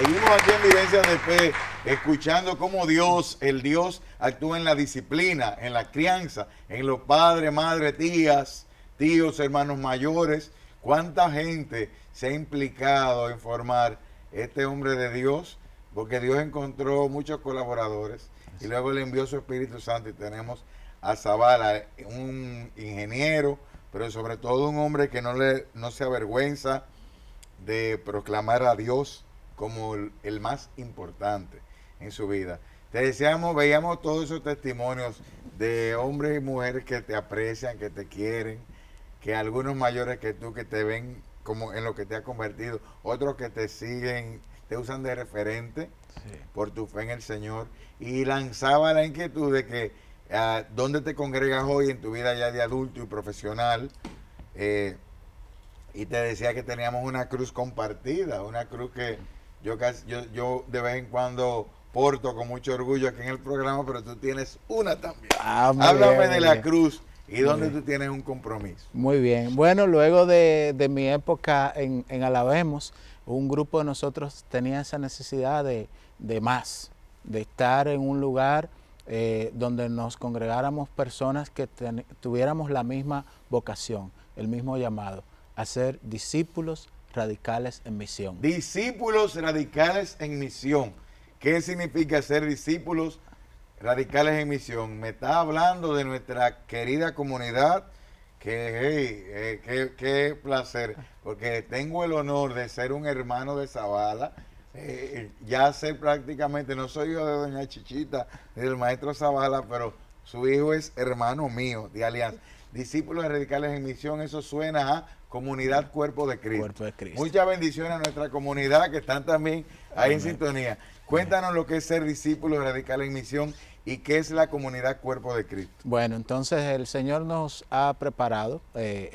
Seguimos aquí en Vivencia de Fe, escuchando cómo Dios, el Dios, actúa en la disciplina, en la crianza, en los padres, madres, tías, tíos, hermanos mayores. ¿Cuánta gente se ha implicado en formar este hombre de Dios? Porque Dios encontró muchos colaboradores y luego le envió su Espíritu Santo y tenemos a Zavala, un ingeniero, pero sobre todo un hombre que no, le, no se avergüenza de proclamar a Dios como el, más importante en su vida. Te decíamos veíamos todos esos testimonios de hombres y mujeres que te aprecian, que te quieren, que algunos mayores que tú que te ven como en lo que te ha convertido, otros que te siguen, te usan de referente por tu fe en el Señor. Y lanzaba la inquietud de que ah, dónde te congregas hoy en tu vida ya de adulto y profesional. Eh, y te decía que teníamos una cruz compartida, una cruz que yo, yo, de vez en cuando porto con mucho orgullo aquí en el programa, pero tú tienes una también. Ah, Háblame de la cruz y dónde tú tienes un compromiso. Muy bien. Bueno, luego de, mi época en, Alabemos, un grupo de nosotros tenía esa necesidad de, más, de estar en un lugar eh, donde nos congregáramos personas que tuviéramos la misma vocación, el mismo llamado, a ser discípulos radicales en misión. Discípulos radicales en misión. ¿Qué significa ser discípulos radicales en misión? Me está hablando de nuestra querida comunidad. Que, eh, qué, placer, porque tengo el honor de ser un hermano de Zavala. Eh, ya sé prácticamente, no soy yo de Doña Chichita, del maestro Zavala, pero su hijo es hermano mío de Alianza discípulos radicales en misión, eso suena a comunidad cuerpo de Cristo. Muchas bendiciones a nuestra comunidad que están también ahí en sintonía. Cuéntanos lo que es ser discípulo radical en misión y qué es la comunidad cuerpo de Cristo. Bueno, entonces el Señor nos ha preparado eh,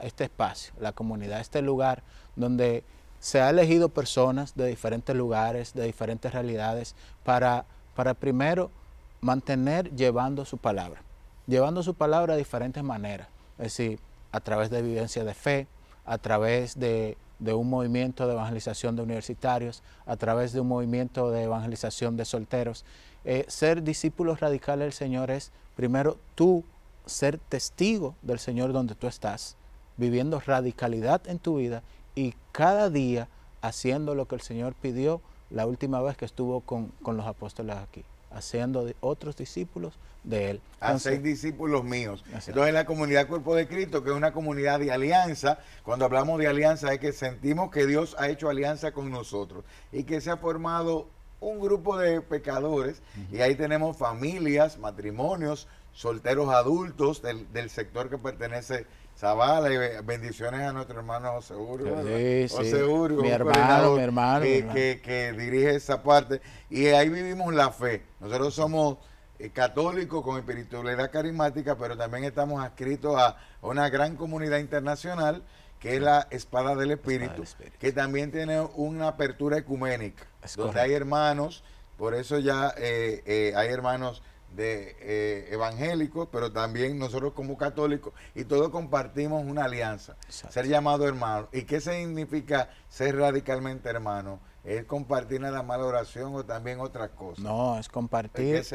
este espacio, la comunidad, este lugar donde se ha elegido personas de diferentes lugares, de diferentes realidades, para, para primero mantener llevando su palabra llevando su palabra de diferentes maneras, es decir, a través de vivencia de fe, a través de, un movimiento de evangelización de universitarios, a través de un movimiento de evangelización de solteros. Eh, ser discípulos radicales del Señor es, primero, tú ser testigo del Señor donde tú estás, viviendo radicalidad en tu vida y cada día haciendo lo que el Señor pidió la última vez que estuvo con los apóstoles aquí haciendo otros discípulos de Él. Hace a discípulos míos. Entonces la comunidad Cuerpo de Cristo, que es una comunidad de alianza, cuando hablamos de alianza es que sentimos que Dios ha hecho alianza con nosotros y que se ha formado un grupo de pecadores y ahí tenemos familias, matrimonios, solteros adultos del, del sector que pertenece Zavala, bendiciones a nuestro hermano José Urgo. mi hermano, mi hermano. Que, dirige esa parte. Y ahí vivimos la fe. Nosotros somos eh, católicos con espiritualidad carismática, pero también estamos adscritos a una gran comunidad internacional que es la espada del Espíritu, que también tiene una apertura ecuménica, donde hay hermanos, por eso ya eh, eh, hay hermanos de eh, evangélicos, pero también nosotros como católicos, y todos compartimos una alianza, ser llamado hermano. ¿Y qué significa ser radicalmente hermano? Es compartir la más oración o también otras cosas. No, es compartir. Es,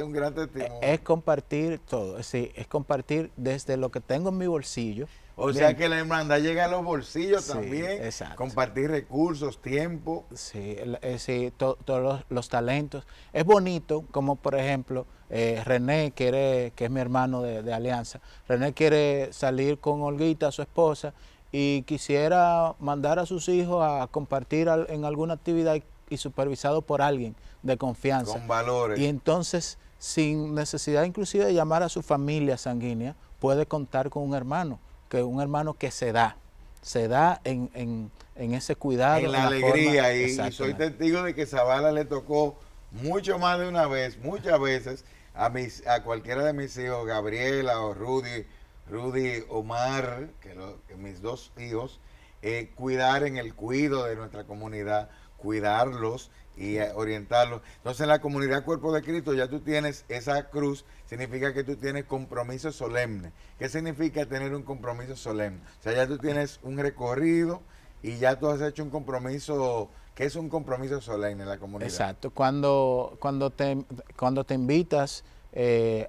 compartir todo, es compartir desde lo que tengo en mi bolsillo, o sea que la hermandad llega a los bolsillos también. Compartir recursos, tiempo. Sí, eh, todos los, talentos. Es bonito, como por ejemplo, eh, René quiere, que es mi hermano de, Alianza, René quiere salir con Olguita, su esposa, y quisiera mandar a sus hijos a compartir en alguna actividad y supervisado por alguien de confianza. Con valores. Y entonces, sin necesidad inclusive de llamar a su familia sanguínea, puede contar con un hermano que un hermano que se da, se da en, ese cuidado. En la, alegría, y, soy testigo de que Zavala le tocó mucho más de una vez, muchas veces, a, mis, a cualquiera de mis hijos, Gabriela o Rudy, Rudy Omar, que, mis dos hijos, eh, cuidar en el cuido de nuestra comunidad, cuidarlos, y eh, orientarlos. Entonces en la comunidad Cuerpo de Cristo ya tú tienes esa cruz, significa que tú tienes compromiso solemne. ¿Qué significa tener un compromiso solemne? O sea, ya tú tienes un recorrido y ya tú has hecho un compromiso que es un compromiso solemne en la comunidad. Exacto, cuando, cuando, te, cuando te invitas... Eh,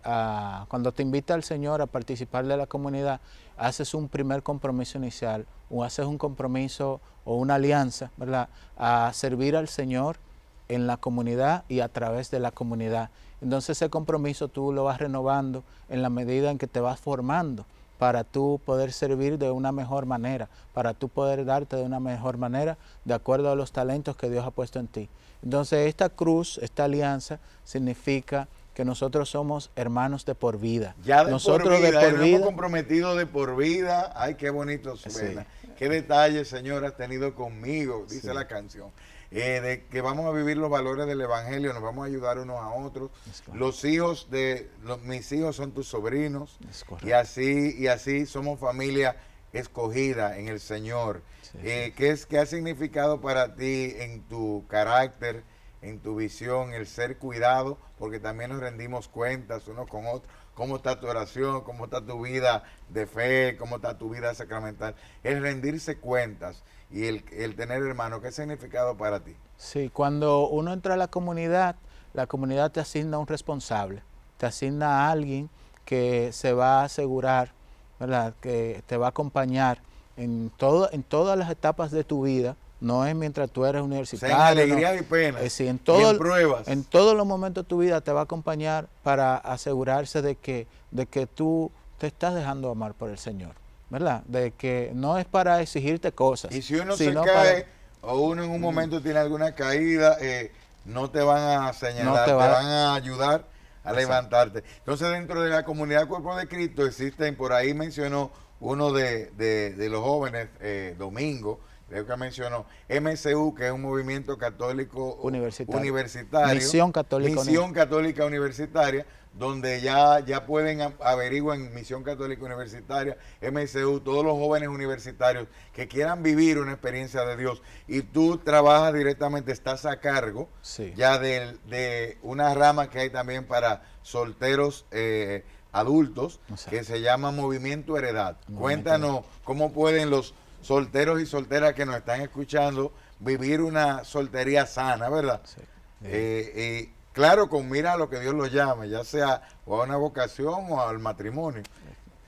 cuando te invita el Señor a participar de la comunidad, haces un primer compromiso inicial o haces un compromiso o una alianza, ¿verdad? A servir al Señor en la comunidad y a través de la comunidad. Entonces ese compromiso tú lo vas renovando en la medida en que te vas formando para tú poder servir de una mejor manera, para tú poder darte de una mejor manera de acuerdo a los talentos que Dios ha puesto en ti. Entonces esta cruz, esta alianza significa que nosotros somos hermanos de por vida. Ya de nosotros por vida, de por vida. comprometido de por vida. Ay, qué bonito suena. Qué detalle, Señor, has tenido conmigo, dice la canción. Eh, de que vamos a vivir los valores del Evangelio, nos vamos a ayudar unos a otros. Los hijos de mis hijos son tus sobrinos. Y así, y así somos familia escogida en el Señor. Eh, ¿Qué ha significado para ti en tu carácter, en tu visión, el ser cuidado? Porque también nos rendimos cuentas unos con otros cómo está tu oración, cómo está tu vida de fe, cómo está tu vida sacramental. El rendirse cuentas y el, tener hermano, ¿qué significado para ti? Sí, cuando uno entra a la comunidad, la comunidad te asigna un responsable, te asigna a alguien que se va a asegurar, ¿verdad? que te va a acompañar en, todo, en todas las etapas de tu vida no es mientras tú eres universitario. alegría y pena. Es en, todo, en, todos los momentos de tu vida te va a acompañar para asegurarse de que, de que tú te estás dejando amar por el Señor. ¿Verdad? De que no es para exigirte cosas. Y si uno se cae o uno en un mm. momento tiene alguna caída, eh, no te van a señalar, te, van a ayudar a levantarte. Entonces, dentro de la comunidad Cuerpo de Cristo existen, por ahí mencionó uno de, los jóvenes, eh, Domingo, creo que mencionó, MCU, que es un movimiento católico universitario. Misión Católica Universitaria, donde ya, ya pueden averiguar en Misión Católica Universitaria, MCU, todos los jóvenes universitarios que quieran vivir una experiencia de Dios. Y tú trabajas directamente, estás a cargo ya de, una rama que hay también para solteros. Eh, adultos, que se llama Movimiento Heredad. Cuéntanos cómo pueden los solteros y solteras que nos están escuchando, vivir una soltería sana, ¿verdad? Sí. y eh, eh, claro, con mira a lo que Dios los llame, ya sea a una vocación o al matrimonio.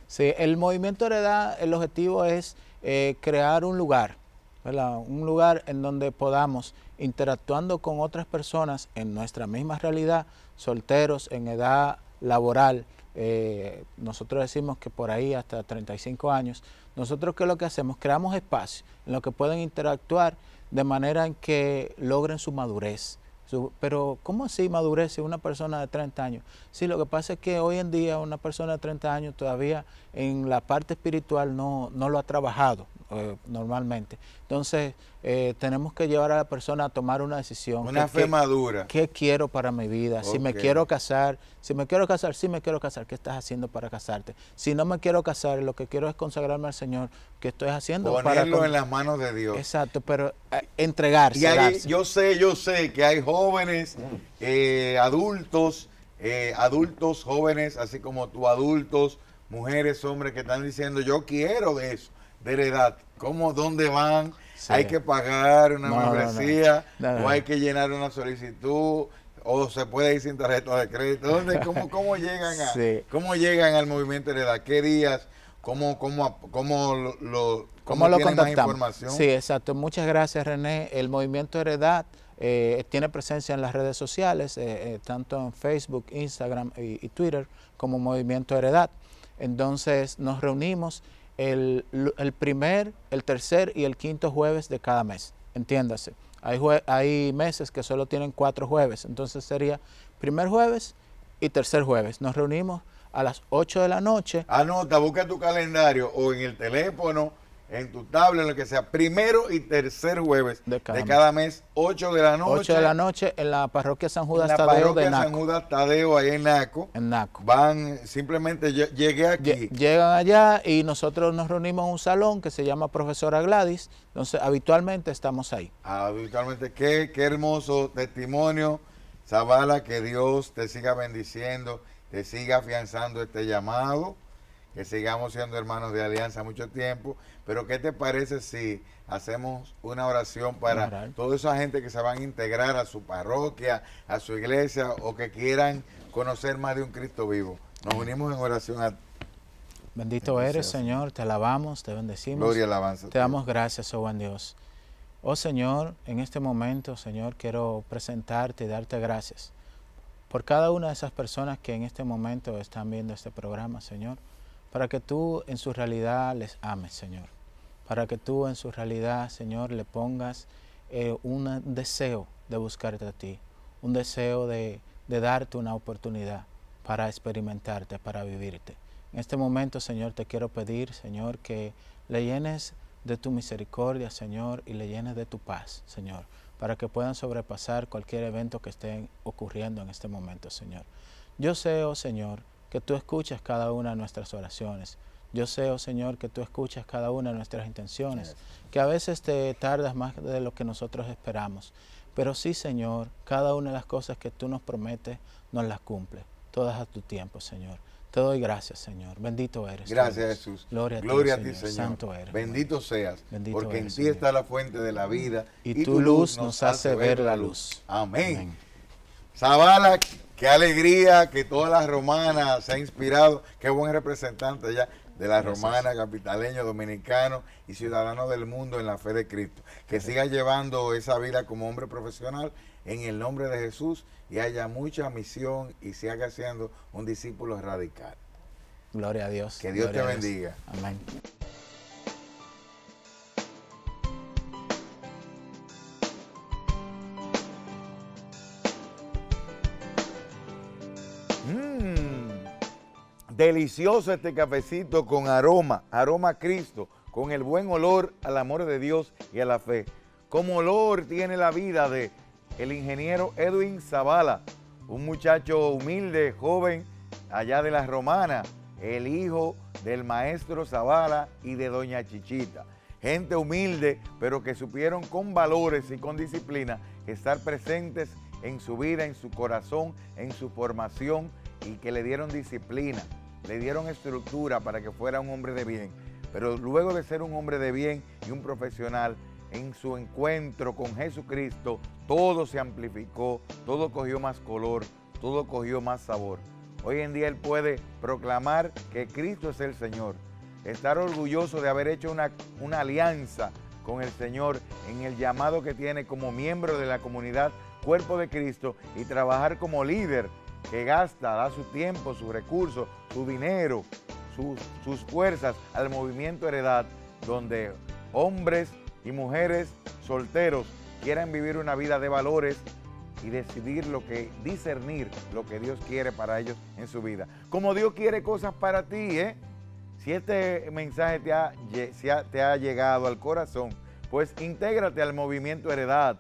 Sí, el movimiento Heredad, el objetivo es eh, crear un lugar, ¿verdad? Un lugar en donde podamos, interactuando con otras personas en nuestra misma realidad, solteros, en edad laboral, nosotros decimos que por ahí hasta 35 años, nosotros qué es lo que hacemos? Creamos espacios en los que pueden interactuar de manera en que logren su madurez. pero, ¿cómo así madurece una persona de 30 años? Sí, lo que pasa es que hoy en día una persona de 30 años todavía en la parte espiritual no, no lo ha trabajado, eh, normalmente. Entonces, eh, tenemos que llevar a la persona a tomar una decisión. Una fe madura. ¿Qué quiero para mi vida? Si me quiero casar, si me quiero casar, si me quiero casar, ¿qué estás haciendo para casarte? Si no me quiero casar, lo que quiero es consagrarme al Señor, ¿qué estoy haciendo? Ponerlo en las manos de Dios. Exacto, pero eh, entregarse. yo sé, yo sé que hay jóvenes, adultos, adultos, jóvenes, así como tú, adultos, mujeres, hombres, que están diciendo, yo quiero de eso Heredad, cómo, dónde van, hay que pagar una membresía, o hay que llenar una solicitud, o se puede ir sin tarjeta de crédito. ¿Dónde, cómo, llegan ¿Cómo llegan al movimiento heredad? ¿Qué días? ¿Cómo, cómo, cómo lo, cómo, ¿Cómo lo información? Sí, exacto. Muchas gracias, René. El movimiento heredad eh, tiene presencia en las redes sociales, eh, eh, tanto en Facebook, Instagram y, y Twitter, como Movimiento Heredad. Entonces nos reunimos el, primer, el tercer y el quinto jueves de cada mes. Entiéndase, hay, hay meses que solo tienen cuatro jueves, entonces sería primer jueves y tercer jueves. Nos reunimos a las 8 de la noche. Anota, ah, busca tu calendario o en el teléfono en tu tabla, en lo que sea, primero y tercer jueves de cada, mes, 8 de la noche. 8 de la noche en la parroquia San Judas en La parroquia de San Judas Tadeo, ahí en Naco. En Naco. Van, simplemente llegué aquí. Llegan allá y nosotros nos reunimos en un salón que se llama Profesora Gladys. Entonces, habitualmente estamos ahí. Habitualmente, qué, qué hermoso testimonio. Zavala, que Dios te siga bendiciendo, te siga afianzando este llamado que sigamos siendo hermanos de alianza mucho tiempo, pero ¿qué te parece si hacemos una oración para toda esa gente que se van a integrar a su parroquia, a su iglesia o que quieran conocer más de un Cristo vivo? Nos unimos en oración a Bendito eres, Señor, te alabamos, te bendecimos. Gloria, alabanza. Te damos gracias, oh buen Dios. Oh Señor, en este momento, Señor, quiero presentarte y darte gracias por cada una de esas personas que en este momento están viendo este programa, Señor para que tú en su realidad les ames, Señor. Para que tú en su realidad, Señor, le pongas eh, un deseo de buscarte a ti, un deseo de, de darte una oportunidad para experimentarte, para vivirte. En este momento, Señor, te quiero pedir, Señor, que le llenes de tu misericordia, Señor, y le llenes de tu paz, Señor, para que puedan sobrepasar cualquier evento que esté ocurriendo en este momento, Señor. Yo sé, oh Señor, que tú escuchas cada una de nuestras oraciones. Yo sé, oh Señor, que tú escuchas cada una de nuestras intenciones, que a veces te tardas más de lo que nosotros esperamos, pero sí, Señor, cada una de las cosas que tú nos prometes, nos las cumple, todas a tu tiempo, Señor. Te doy gracias, Señor. Bendito eres. Gracias, Jesús. Gloria a, ti, Señor. Santo eres. Bendito seas. Bendito porque en ti está la fuente de la vida. Y, tu, luz nos, hace ver la luz. Amén. Zabala, qué alegría que toda la romana se ha inspirado. Qué buen representante ya de la romana, capitaleño, dominicano y ciudadano del mundo en la fe de Cristo. Que siga llevando esa vida como hombre profesional en el nombre de Jesús y haya mucha misión y se haga siendo un discípulo radical. Gloria a Dios. Que Dios te bendiga. Amén. Delicioso este cafecito con aroma, aroma a Cristo, con el buen olor al amor de Dios y a la fe. Como olor tiene la vida de el ingeniero Edwin Zavala, un muchacho humilde, joven, allá de las romanas, el hijo del maestro Zavala y de doña Chichita. Gente humilde, pero que supieron con valores y con disciplina estar presentes en su vida, en su corazón, en su formación y que le dieron disciplina le dieron estructura para que fuera un hombre de bien. Pero luego de ser un hombre de bien y un profesional, en su encuentro con Jesucristo, todo se amplificó, todo cogió más color, todo cogió más sabor. Hoy en día él puede proclamar que Cristo es el Señor, estar orgulloso de haber hecho una, una alianza con el Señor en el llamado que tiene como miembro de la comunidad cuerpo de Cristo y trabajar como líder que gasta, da su tiempo, sus recursos, su dinero, sus, sus fuerzas al movimiento Heredad, donde hombres y mujeres solteros quieran vivir una vida de valores y decidir lo que, discernir lo que Dios quiere para ellos en su vida. Como Dios quiere cosas para ti, ¿eh? Si este mensaje te ha, te ha llegado al corazón, pues intégrate al movimiento Heredad.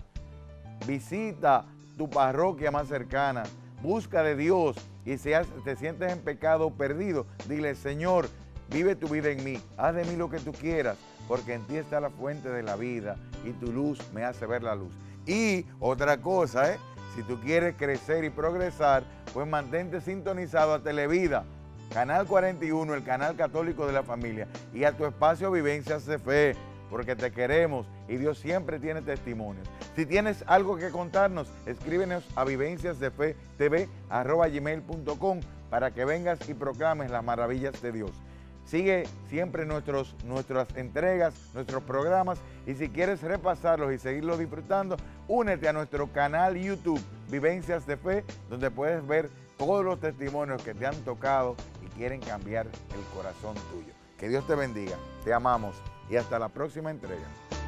Visita tu parroquia más cercana busca de Dios y si te sientes en pecado perdido, dile, Señor, vive tu vida en mí, haz de mí lo que tú quieras, porque en ti está la fuente de la vida y tu luz me hace ver la luz. Y otra cosa, ¿eh? si tú quieres crecer y progresar, pues mantente sintonizado a Televida, Canal 41, el canal católico de la familia, y a tu espacio Vivencias de Fe porque te queremos y Dios siempre tiene testimonios. Si tienes algo que contarnos, escríbenos a gmail.com para que vengas y proclames las maravillas de Dios. Sigue siempre nuestros, nuestras entregas, nuestros programas y si quieres repasarlos y seguirlos disfrutando, únete a nuestro canal YouTube Vivencias de Fe, donde puedes ver todos los testimonios que te han tocado y quieren cambiar el corazón tuyo. Que Dios te bendiga, te amamos y hasta la próxima entrega.